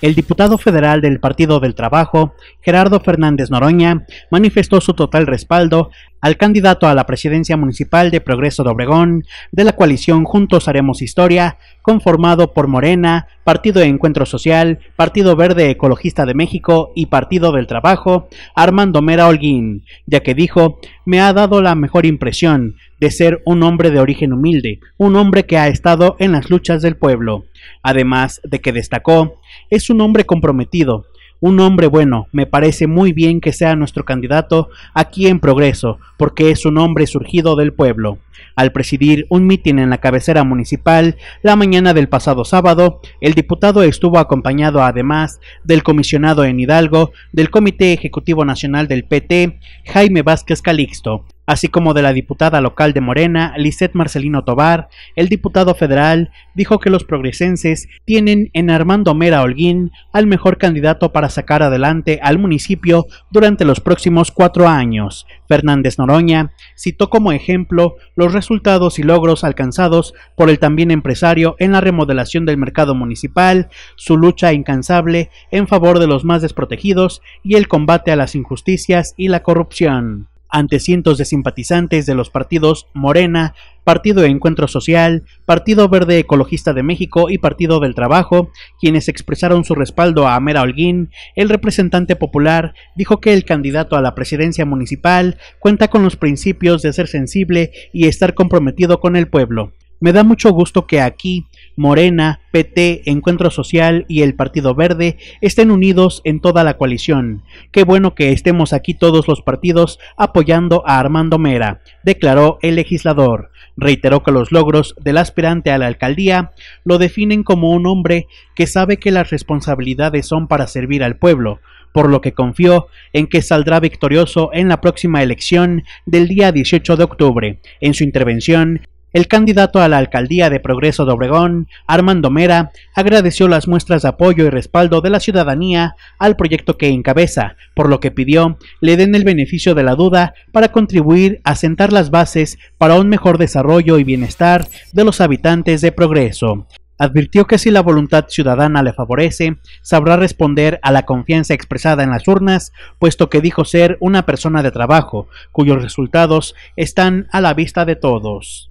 El diputado federal del Partido del Trabajo, Gerardo Fernández Noroña, manifestó su total respaldo al candidato a la presidencia municipal de Progreso de Obregón de la coalición Juntos Haremos Historia, conformado por Morena, Partido de Encuentro Social, Partido Verde Ecologista de México y Partido del Trabajo, Armando Mera Holguín, ya que dijo, me ha dado la mejor impresión de ser un hombre de origen humilde, un hombre que ha estado en las luchas del pueblo, además de que destacó es un hombre comprometido, un hombre bueno, me parece muy bien que sea nuestro candidato aquí en Progreso, porque es un hombre surgido del pueblo. Al presidir un mitin en la cabecera municipal, la mañana del pasado sábado, el diputado estuvo acompañado además del comisionado en Hidalgo, del Comité Ejecutivo Nacional del PT, Jaime Vázquez Calixto, así como de la diputada local de Morena, Lisette Marcelino Tobar, el diputado federal dijo que los progresenses tienen en Armando Mera Holguín al mejor candidato para sacar adelante al municipio durante los próximos cuatro años. Fernández Noroña citó como ejemplo los resultados y logros alcanzados por el también empresario en la remodelación del mercado municipal, su lucha incansable en favor de los más desprotegidos y el combate a las injusticias y la corrupción ante cientos de simpatizantes de los partidos Morena, Partido de Encuentro Social, Partido Verde Ecologista de México y Partido del Trabajo, quienes expresaron su respaldo a Amera Holguín, el representante popular dijo que el candidato a la presidencia municipal cuenta con los principios de ser sensible y estar comprometido con el pueblo. Me da mucho gusto que aquí Morena, PT, Encuentro Social y el Partido Verde estén unidos en toda la coalición. Qué bueno que estemos aquí todos los partidos apoyando a Armando Mera, declaró el legislador. Reiteró que los logros del aspirante a la alcaldía lo definen como un hombre que sabe que las responsabilidades son para servir al pueblo, por lo que confió en que saldrá victorioso en la próxima elección del día 18 de octubre. En su intervención, el candidato a la alcaldía de Progreso de Obregón, Armando Mera, agradeció las muestras de apoyo y respaldo de la ciudadanía al proyecto que encabeza, por lo que pidió le den el beneficio de la duda para contribuir a sentar las bases para un mejor desarrollo y bienestar de los habitantes de Progreso. Advirtió que si la voluntad ciudadana le favorece, sabrá responder a la confianza expresada en las urnas, puesto que dijo ser una persona de trabajo, cuyos resultados están a la vista de todos.